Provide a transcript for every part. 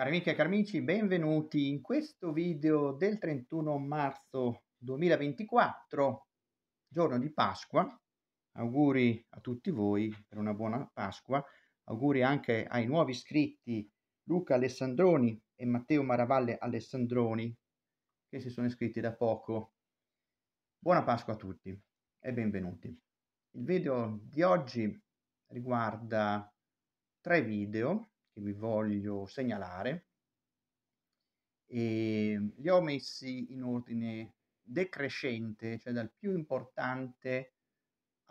Cari amiche e cari amici, benvenuti in questo video del 31 marzo 2024, giorno di Pasqua. Auguri a tutti voi per una buona Pasqua. Auguri anche ai nuovi iscritti Luca Alessandroni e Matteo Maravalle Alessandroni che si sono iscritti da poco. Buona Pasqua a tutti e benvenuti. Il video di oggi riguarda tre video che vi voglio segnalare e ehm, li ho messi in ordine decrescente, cioè dal più importante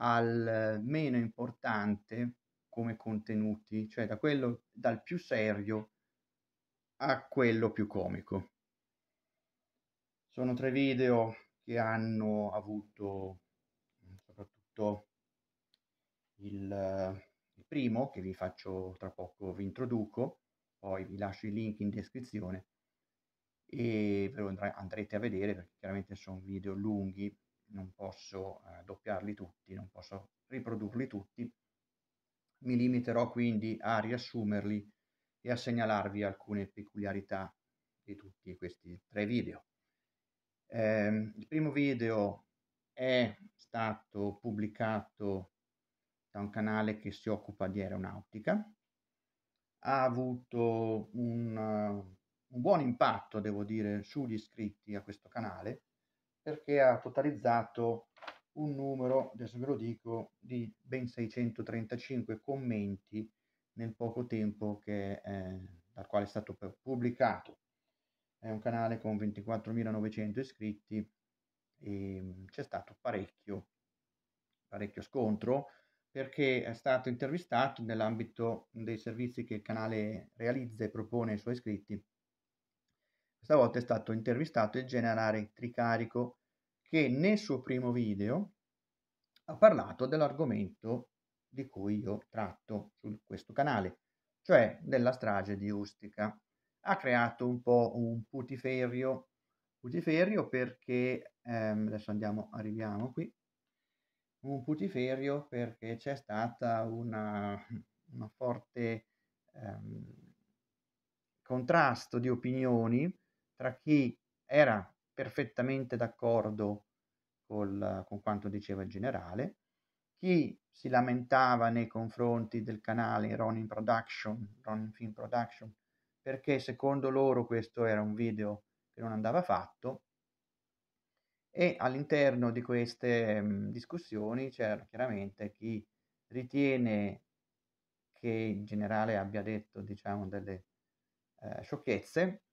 al meno importante come contenuti, cioè da quello, dal più serio a quello più comico. Sono tre video che hanno avuto soprattutto il primo che vi faccio tra poco, vi introduco, poi vi lascio i link in descrizione e ve lo andrete a vedere perché chiaramente sono video lunghi, non posso eh, doppiarli tutti, non posso riprodurli tutti. Mi limiterò quindi a riassumerli e a segnalarvi alcune peculiarità di tutti questi tre video. Eh, il primo video è stato pubblicato da un canale che si occupa di aeronautica. Ha avuto un, eh, un buon impatto, devo dire, sugli iscritti a questo canale, perché ha totalizzato un numero, adesso ve lo dico, di ben 635 commenti nel poco tempo che, eh, dal quale è stato pubblicato. È un canale con 24.900 iscritti e mm, c'è stato parecchio, parecchio scontro perché è stato intervistato nell'ambito dei servizi che il canale realizza e propone ai suoi iscritti. Questa volta è stato intervistato il generale Tricarico che nel suo primo video ha parlato dell'argomento di cui io tratto su questo canale, cioè della strage di Ustica. Ha creato un po' un putiferio, putiferio perché, ehm, adesso andiamo, arriviamo qui, un putiferio perché c'è stata una, una forte ehm, contrasto di opinioni tra chi era perfettamente d'accordo col, con quanto diceva il generale, chi si lamentava nei confronti del canale Ronin Production, Ronin Film Production, perché secondo loro questo era un video che non andava fatto, e all'interno di queste mh, mhmm, discussioni c'è chiaramente chi ritiene che in generale abbia detto diciamo delle eh, sciocchezze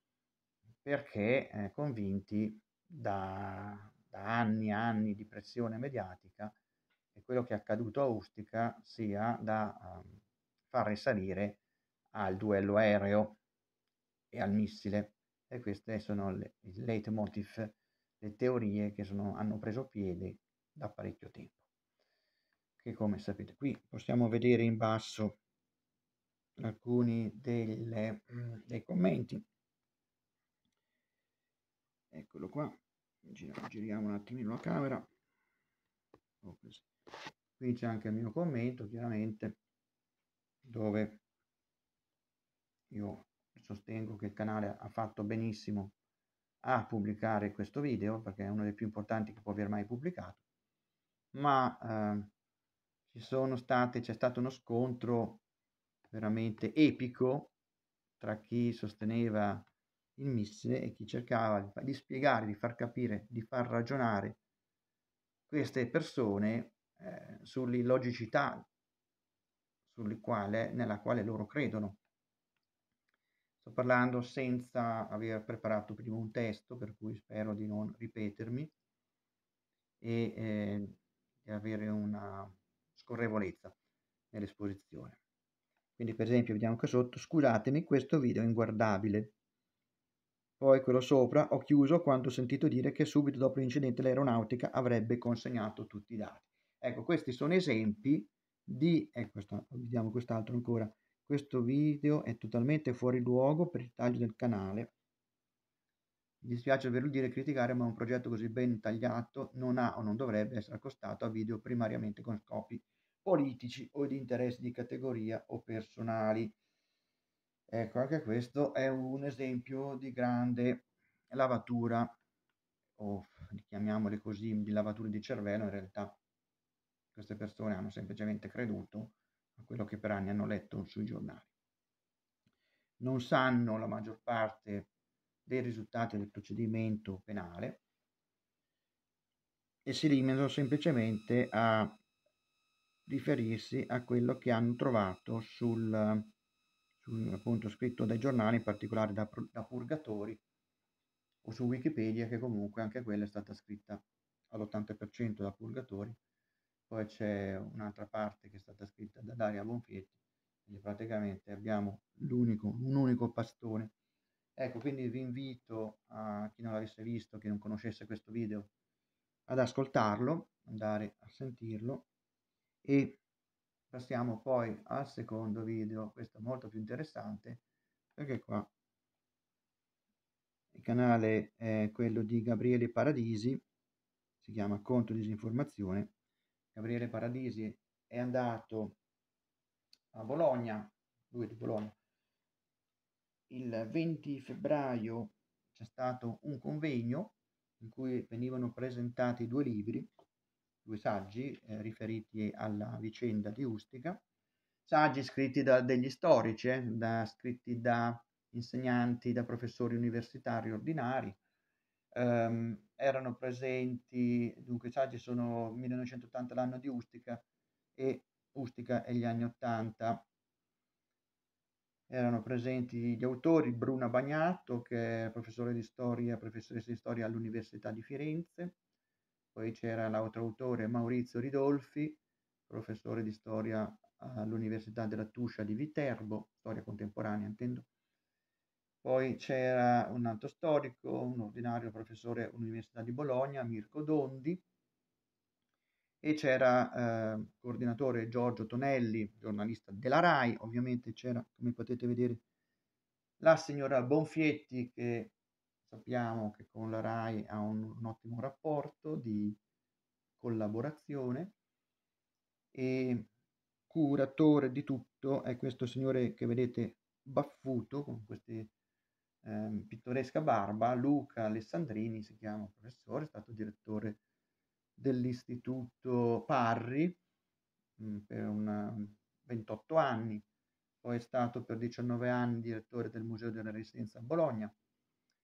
perché eh, convinti da, da anni e anni di pressione mediatica che quello che è accaduto a Ustica sia da um, far risalire al duello aereo e al missile e queste sono le, il leitmotiv le teorie che sono, hanno preso piede da parecchio tempo. Che come sapete qui possiamo vedere in basso alcuni delle, mm, dei commenti. Eccolo qua, giriamo un attimino la camera. Oh, qui c'è anche il mio commento, chiaramente, dove io sostengo che il canale ha fatto benissimo a pubblicare questo video perché è uno dei più importanti che può aver mai pubblicato ma eh, ci sono state c'è stato uno scontro veramente epico tra chi sosteneva il missile e chi cercava di, di spiegare di far capire di far ragionare queste persone eh, sull'illogicità sulle quale, nella quale loro credono Sto parlando senza aver preparato prima un testo, per cui spero di non ripetermi e eh, di avere una scorrevolezza nell'esposizione. Quindi per esempio vediamo qua sotto, scusatemi, questo video è inguardabile. Poi quello sopra, ho chiuso quando ho sentito dire che subito dopo l'incidente l'aeronautica avrebbe consegnato tutti i dati. Ecco, questi sono esempi di, Ecco, eh, vediamo quest'altro ancora, questo video è totalmente fuori luogo per il taglio del canale. Mi dispiace averlo dire e criticare, ma un progetto così ben tagliato non ha o non dovrebbe essere accostato a video primariamente con scopi politici o di interessi di categoria o personali. Ecco, anche questo è un esempio di grande lavatura, o chiamiamole così, di lavatura di cervello in realtà. Queste persone hanno semplicemente creduto quello che per anni hanno letto sui giornali. Non sanno la maggior parte dei risultati del procedimento penale e si limitano semplicemente a riferirsi a quello che hanno trovato sul, sul appunto scritto dai giornali, in particolare da, da Purgatori o su Wikipedia, che comunque anche quella è stata scritta all'80% da Purgatori poi c'è un'altra parte che è stata scritta da Daria Bonfietti, quindi praticamente abbiamo un unico pastone. Ecco, quindi vi invito a chi non l'avesse visto, chi non conoscesse questo video, ad ascoltarlo, andare a sentirlo e passiamo poi al secondo video, questo è molto più interessante perché qua il canale è quello di Gabriele Paradisi, si chiama Conto Disinformazione Gabriele Paradisi è andato a Bologna, lui di Bologna, il 20 febbraio c'è stato un convegno in cui venivano presentati due libri, due saggi eh, riferiti alla vicenda di Ustica, saggi scritti da degli storici, eh, da, scritti da insegnanti, da professori universitari ordinari, ehm, erano presenti, dunque i saggi sono 1980 l'anno di Ustica e Ustica e gli anni 80. Erano presenti gli autori Bruna Bagnato, che è professore di storia, professoressa di storia all'Università di Firenze, poi c'era l'altro autore Maurizio Ridolfi, professore di storia all'Università della Tuscia di Viterbo, storia contemporanea intendo, poi c'era un altro storico, un ordinario professore all'Università di Bologna, Mirko Dondi, e c'era eh, coordinatore Giorgio Tonelli, giornalista della RAI, ovviamente c'era, come potete vedere, la signora Bonfietti che sappiamo che con la RAI ha un, un ottimo rapporto di collaborazione e curatore di tutto è questo signore che vedete baffuto con queste Ehm, pittoresca barba, Luca Alessandrini si chiama professore, è stato direttore dell'istituto Parri mh, mm, per una, 28 anni, poi è stato per 19 anni direttore del Museo della Resistenza a Bologna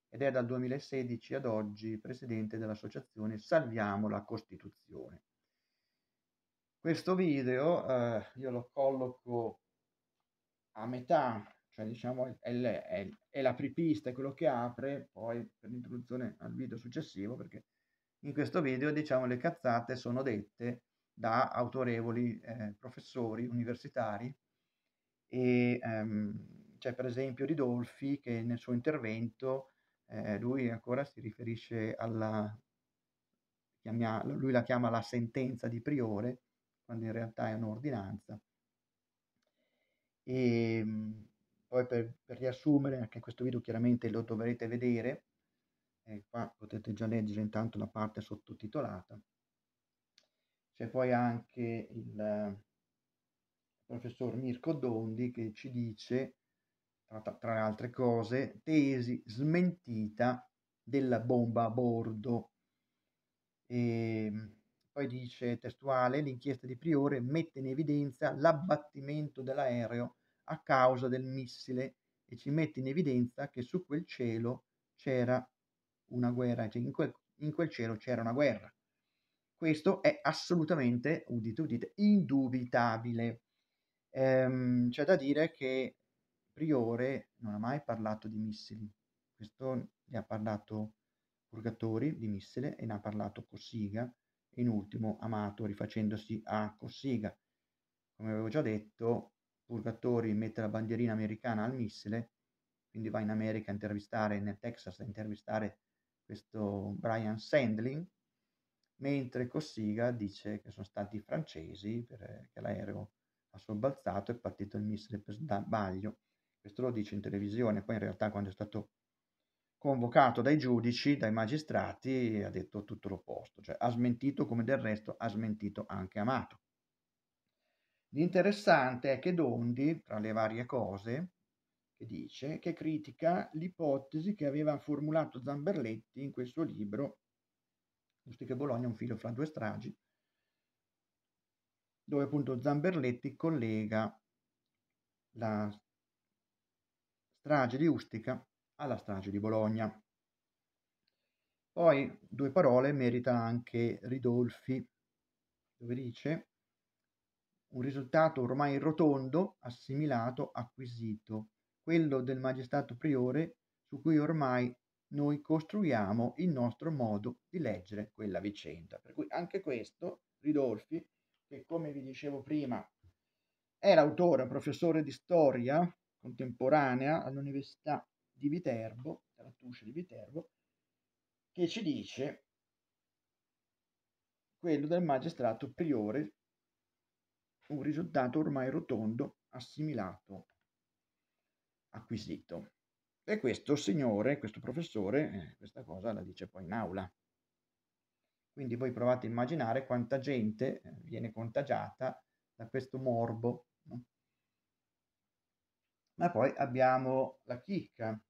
ed è dal 2016 ad oggi presidente dell'associazione Salviamo la Costituzione. Questo video eh, io lo colloco a metà cioè diciamo è, è, è l'apripista, è quello che apre poi per l'introduzione al video successivo, perché in questo video diciamo le cazzate sono dette da autorevoli eh, professori universitari e ehm, c'è per esempio Ridolfi che nel suo intervento eh, lui ancora si riferisce alla, chiamia, lui la chiama la sentenza di priore, quando in realtà è un'ordinanza. E, ehm, poi per, per riassumere, anche questo video chiaramente lo dovrete vedere, eh, qua potete già leggere intanto la parte sottotitolata. C'è poi anche il eh, professor Mirko Dondi che ci dice, tra, tra le altre cose, tesi smentita della bomba a bordo. E mm, poi dice testuale, l'inchiesta di Priore mette in evidenza l'abbattimento dell'aereo a causa del missile e ci mette in evidenza che su quel cielo c'era una guerra, cioè in quel, in quel cielo c'era una guerra. Questo è assolutamente, udite, udite, indubitabile. Ehm, c'è da dire che Priore non ha mai parlato di missili, questo ne ha parlato Purgatori di missile e ne ha parlato Cossiga, in ultimo Amato rifacendosi a Cossiga. Come avevo già detto, Purgatori mette la bandierina americana al missile, quindi va in America a intervistare, nel Texas a intervistare questo Brian Sandling, mentre Cossiga dice che sono stati i francesi perché l'aereo ha sobbalzato e è partito il missile per sbaglio. Questo lo dice in televisione, poi in realtà quando è stato convocato dai giudici, dai magistrati, ha detto tutto l'opposto, cioè ha smentito come del resto ha smentito anche Amato. L'interessante è che Dondi, tra le varie cose, che dice, che critica l'ipotesi che aveva formulato Zamberletti in questo libro, Giusti che Bologna, un filo fra due stragi, dove appunto Zamberletti collega la strage di Ustica alla strage di Bologna. Poi due parole merita anche Ridolfi, dove dice un risultato ormai rotondo, assimilato, acquisito, quello del magistrato priore su cui ormai noi costruiamo il nostro modo di leggere quella vicenda. Per cui anche questo, Ridolfi, che come vi dicevo prima è l'autore, professore di storia contemporanea all'Università di Viterbo, alla Tuscia di Viterbo, che ci dice quello del magistrato priore un risultato ormai rotondo, assimilato, acquisito. E questo signore, questo professore, eh, questa cosa la dice poi in aula. Quindi voi provate a immaginare quanta gente eh, viene contagiata da questo morbo. No? Ma poi abbiamo la chicca.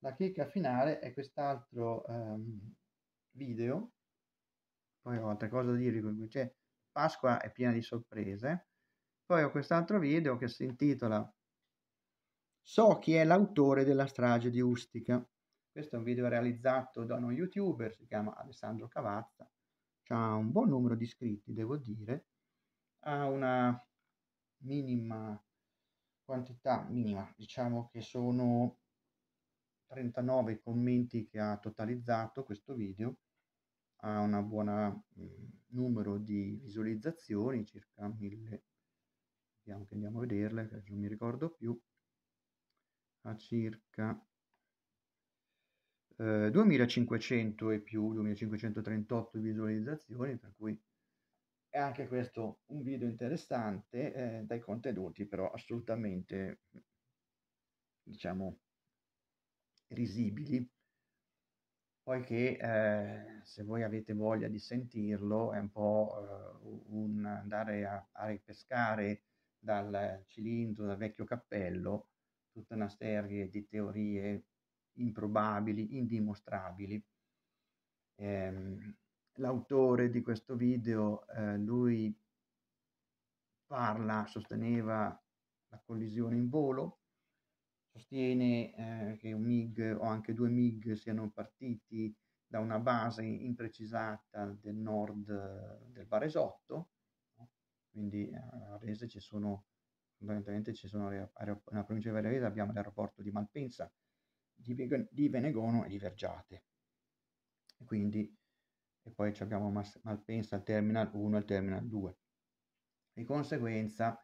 La chicca finale è quest'altro um, video. Poi ho altre cose da dirvi, c'è Pasqua è piena di sorprese. Poi ho quest'altro video che si intitola So chi è l'autore della strage di Ustica. Questo è un video realizzato da uno youtuber, si chiama Alessandro Cavazza. Ha un buon numero di iscritti, devo dire. Ha una minima quantità, minima, diciamo che sono 39 commenti che ha totalizzato questo video ha una buona mm, numero di visualizzazioni, circa 1000, vediamo che andiamo a vederle, che non mi ricordo più, ha circa eh, 2500 e più, 2538 visualizzazioni, per cui è anche questo un video interessante eh, dai contenuti, però assolutamente, diciamo, risibili poiché eh, se voi avete voglia di sentirlo è un po' eh, un andare a, a ripescare dal cilindro, dal vecchio cappello, tutta una serie di teorie improbabili, indimostrabili. Ehm, l'autore di questo video, eh, lui parla, sosteneva la collisione in volo, sostiene eh, che un MiG o anche due MiG siano partiti da una base imprecisata del nord eh, del Varesotto, no? quindi eh, a Varese ci sono, fondamentalmente ci sono, nella provincia di Varese abbiamo l'aeroporto di Malpensa, di, Venegono e di Vergiate. E quindi, e poi abbiamo Malpensa il terminal 1 e il terminal 2. Di conseguenza,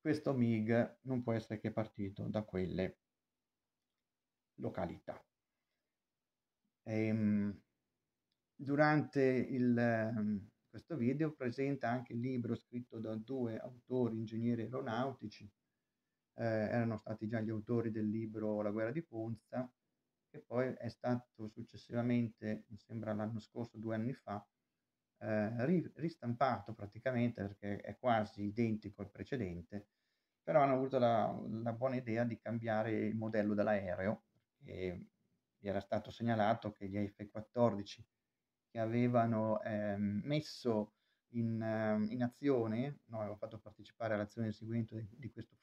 questo MIG non può essere che partito da quelle località. E, ehm, durante il, ehm, questo video presenta anche il libro scritto da due autori, ingegneri aeronautici, eh, erano stati già gli autori del libro La guerra di Ponza, che poi è stato successivamente, mi sembra l'anno scorso, due anni fa, eh, ri, ristampato praticamente perché è quasi identico al precedente, però hanno avuto la, la buona idea di cambiare il modello dell'aereo eh, vi era stato segnalato che gli F-14 che avevano eh, messo in, ehm, in azione, noi avevamo fatto partecipare all'azione seguente di, di questo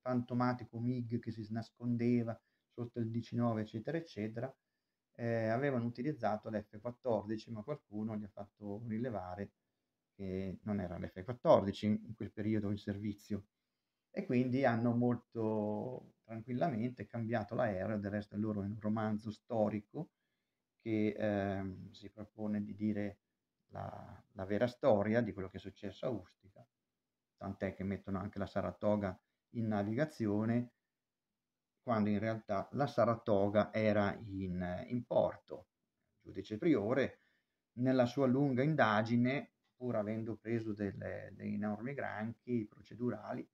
fantomatico MIG che si nascondeva sotto il 19 eccetera eccetera, eh, avevano utilizzato l'F-14 ma qualcuno gli ha fatto rilevare che non era l'F-14 in quel periodo in servizio e quindi hanno molto tranquillamente cambiato l'aereo, del resto loro è un romanzo storico che ehm, si propone di dire la, la, vera storia di quello che è successo a Ustica, tant'è che mettono anche la Saratoga in navigazione, quando in realtà la Saratoga era in, in porto. Il giudice Priore, nella sua lunga indagine, pur avendo preso delle, dei enormi granchi procedurali,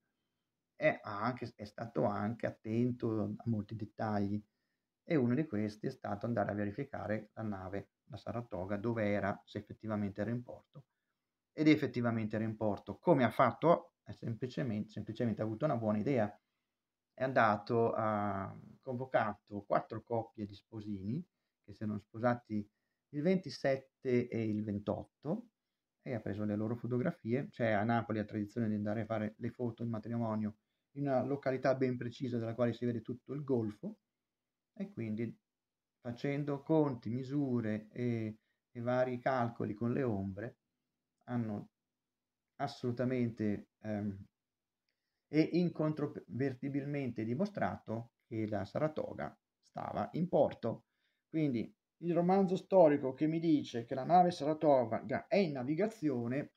è, anche, è stato anche attento a molti dettagli e uno di questi è stato andare a verificare la nave, la Saratoga, dove era, se effettivamente era in porto. Ed effettivamente era in porto. Come ha fatto? Ha semplicemente, semplicemente avuto una buona idea. È andato ha ehm, convocato quattro coppie di sposini che si erano sposati il 27 e il 28 e ha preso le loro fotografie. Cioè a Napoli ha tradizione di andare a fare le foto in matrimonio in una località ben precisa dalla quale si vede tutto il golfo e quindi facendo conti, misure e, e vari calcoli con le ombre hanno assolutamente ehm, e incontrovertibilmente dimostrato che la Saratoga stava in porto. Quindi il romanzo storico che mi dice che la nave Saratoga è in navigazione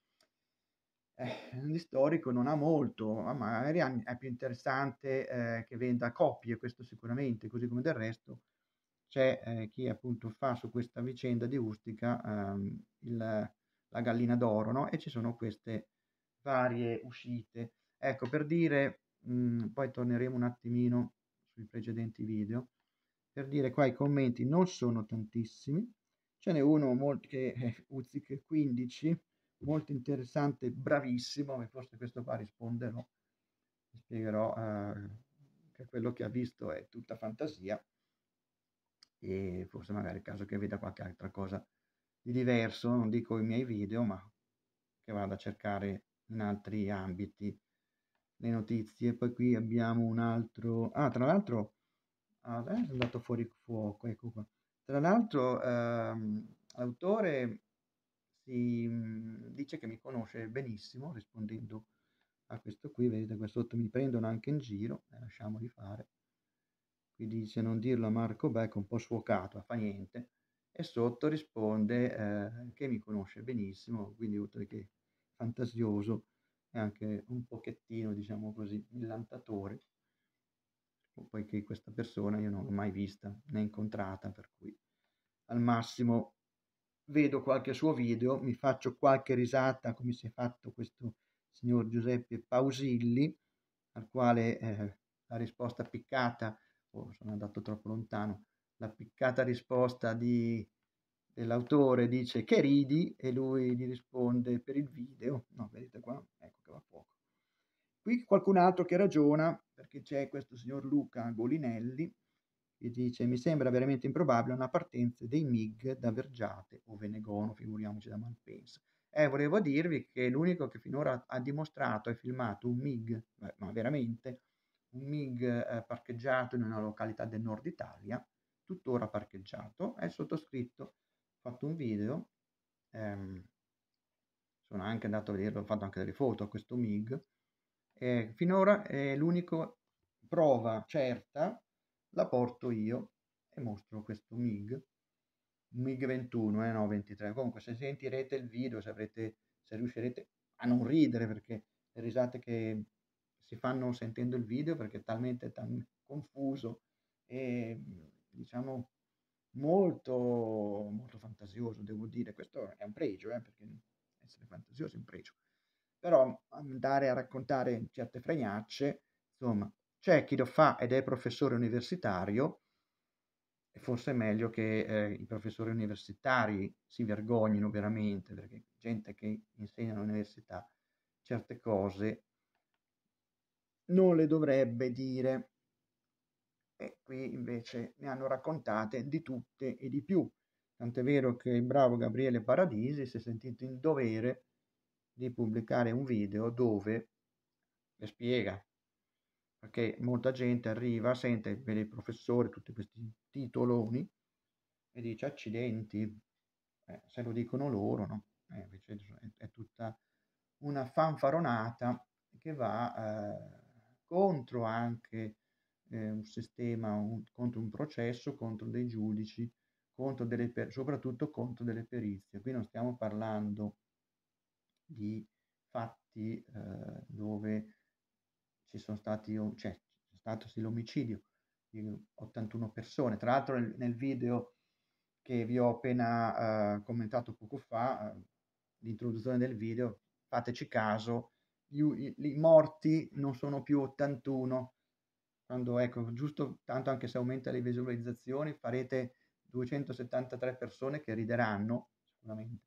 eh, di storico non ha molto, ma magari è più interessante eh, che venda copie, questo sicuramente, così come del resto c'è eh, chi appunto fa su questa vicenda di Ustica ehm, il, la gallina d'oro, no? E ci sono queste varie uscite. Ecco, per dire, mh, mm, poi torneremo un attimino sui precedenti video, per dire qua i commenti non sono tantissimi, ce n'è uno molto, che è Uzik15, molto interessante, bravissimo, e forse questo qua risponderò, no? spiegherò eh, che quello che ha visto è tutta fantasia e forse magari è il caso che veda qualche altra cosa di diverso, non dico i miei video, ma che vada a cercare in altri ambiti le notizie. Poi qui abbiamo un altro... Ah, tra l'altro... Ah, è andato fuori fuoco, ecco qua. Tra l'altro ehm, l'autore si mhmm, dice che mi conosce benissimo rispondendo a questo qui, vedete qua sotto mi prendono anche in giro, eh, lasciamoli fare. Qui dice non dirlo a Marco Becco, un po' sfocato, fa niente. E sotto risponde eh, che mi conosce benissimo, quindi oltre che fantasioso è anche un pochettino, diciamo così, millantatore. Poiché questa persona io non l'ho mai vista né incontrata, per cui al massimo vedo qualche suo video, mi faccio qualche risata come si è fatto questo signor Giuseppe Pausilli, al quale eh, la risposta piccata, oh, sono andato troppo lontano, la piccata risposta di, dell'autore dice che ridi e lui gli risponde per il video, no vedete qua, ecco che va fuoco. Qui qualcun altro che ragiona, perché c'è questo signor Luca Golinelli, e dice mi sembra veramente improbabile una partenza dei MIG da Vergiate o Venegono, figuriamoci da Malpensa. Eh, volevo dirvi che l'unico che finora ha dimostrato e filmato un MIG, eh, ma veramente, un MIG eh, parcheggiato in una località del nord Italia, tuttora parcheggiato, è sottoscritto, ho fatto un video, ehm, sono anche andato a vederlo, ho fatto anche delle foto a questo MIG, eh, finora è l'unico prova certa la porto io e mostro questo MIG, MIG 21, eh no 23, comunque se sentirete il video, se, avrete, se riuscirete a non ridere perché le risate che si fanno sentendo il video perché è talmente tan confuso e diciamo molto, molto fantasioso, devo dire, questo è un pregio, eh, perché essere fantasioso è un pregio, però andare a raccontare certe fregnacce, insomma, c'è chi lo fa ed è professore universitario, e forse è meglio che eh, i professori universitari si vergognino veramente, perché gente che insegna all'università certe cose non le dovrebbe dire. E qui invece ne hanno raccontate di tutte e di più. Tant'è vero che il bravo Gabriele Paradisi si è sentito in dovere di pubblicare un video dove le spiega perché molta gente arriva, sente bene il professore, tutti questi titoloni e dice accidenti, eh, se lo dicono loro, no? Eh, invece è, è, tutta una fanfaronata che va eh, contro anche eh, un sistema, un, contro un processo, contro dei giudici, contro delle per, soprattutto contro delle perizie. Qui non stiamo parlando di fatti eh, dove ci sono stati, cioè, c'è stato sì, l'omicidio di 81 persone. Tra l'altro nel, nel video che vi ho appena uh, commentato poco fa, uh, l'introduzione del video, fateci caso, gli, i, i morti non sono più 81, quando ecco, giusto tanto anche se aumenta le visualizzazioni, farete 273 persone che rideranno sicuramente.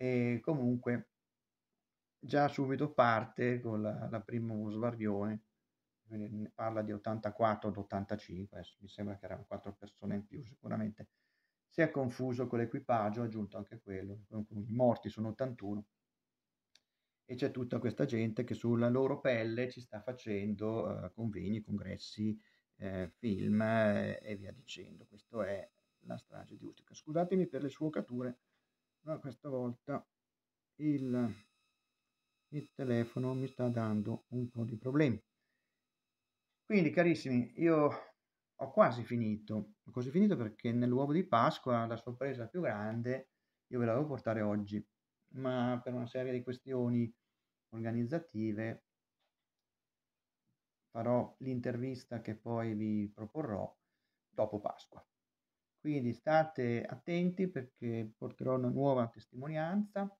E comunque già subito parte con la, la primo sbarbione, parla di 84 ad 85, adesso mi sembra che erano quattro persone in più sicuramente, si è confuso con l'equipaggio, ha aggiunto anche quello, i morti sono 81 e c'è tutta questa gente che sulla loro pelle ci sta facendo eh, convegni, congressi, eh, film eh, e via dicendo. Questa è la strage di Ustica. Scusatemi per le svuocature, ma questa volta il il telefono mi sta dando un po' di problemi. Quindi carissimi, io ho quasi finito, ho quasi finito perché nell'uovo di Pasqua la sorpresa più grande io ve la devo portare oggi, ma per una serie di questioni organizzative farò l'intervista che poi vi proporrò dopo Pasqua. Quindi state attenti perché porterò una nuova testimonianza.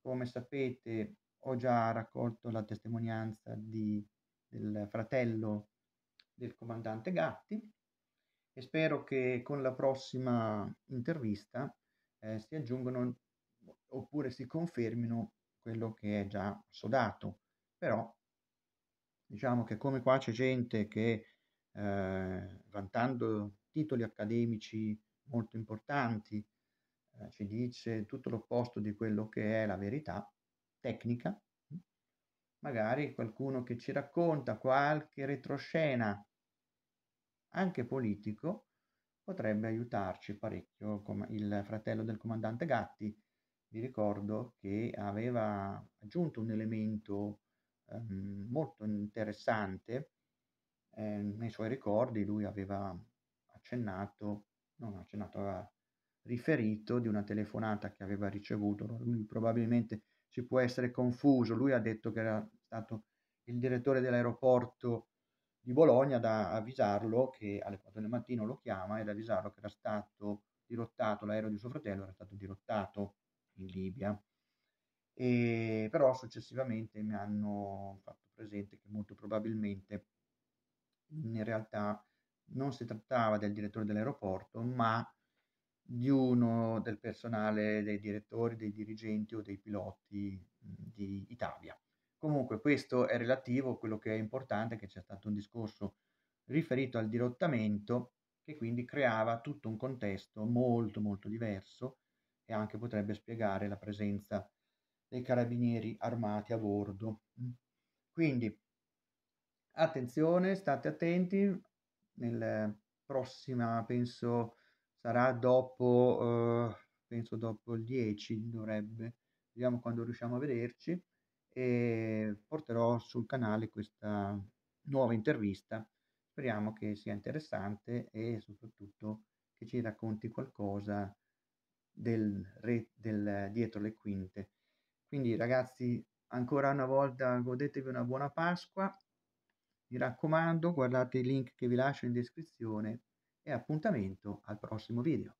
Come sapete ho già raccolto la testimonianza di, del fratello del comandante Gatti e spero che con la prossima intervista eh, si aggiungano oppure si confermino quello che è già sodato. Però diciamo che come qua c'è gente che eh, vantando titoli accademici molto importanti eh, ci dice tutto l'opposto di quello che è la verità, tecnica, magari qualcuno che ci racconta qualche retroscena, anche politico, potrebbe aiutarci parecchio. Come il fratello del comandante Gatti, vi ricordo che aveva aggiunto un elemento eh, molto interessante eh, nei suoi ricordi, lui aveva accennato, non accennato, aveva riferito di una telefonata che aveva ricevuto, lui probabilmente si può essere confuso. Lui ha detto che era stato il direttore dell'aeroporto di Bologna da avvisarlo che alle 4 del mattino lo chiama ed avvisarlo che era stato dirottato, l'aereo di suo fratello era stato dirottato in Libia. E però successivamente mi hanno fatto presente che molto probabilmente in realtà non si trattava del direttore dell'aeroporto, ma di uno del personale dei direttori, dei dirigenti o dei piloti mhmm, di Italia. Comunque questo è relativo, quello che è importante è che c'è stato un discorso riferito al dirottamento che quindi creava tutto un contesto molto molto diverso e anche potrebbe spiegare la presenza dei carabinieri armati a bordo. Quindi attenzione, state attenti, nel prossimo penso sarà dopo, eh, penso dopo il 10 dovrebbe, vediamo quando riusciamo a vederci e porterò sul canale questa nuova intervista. Speriamo che sia interessante e soprattutto che ci racconti qualcosa del, re, del dietro le quinte. Quindi ragazzi, ancora una volta godetevi una buona Pasqua. Mi raccomando, guardate i link che vi lascio in descrizione e appuntamento al prossimo video.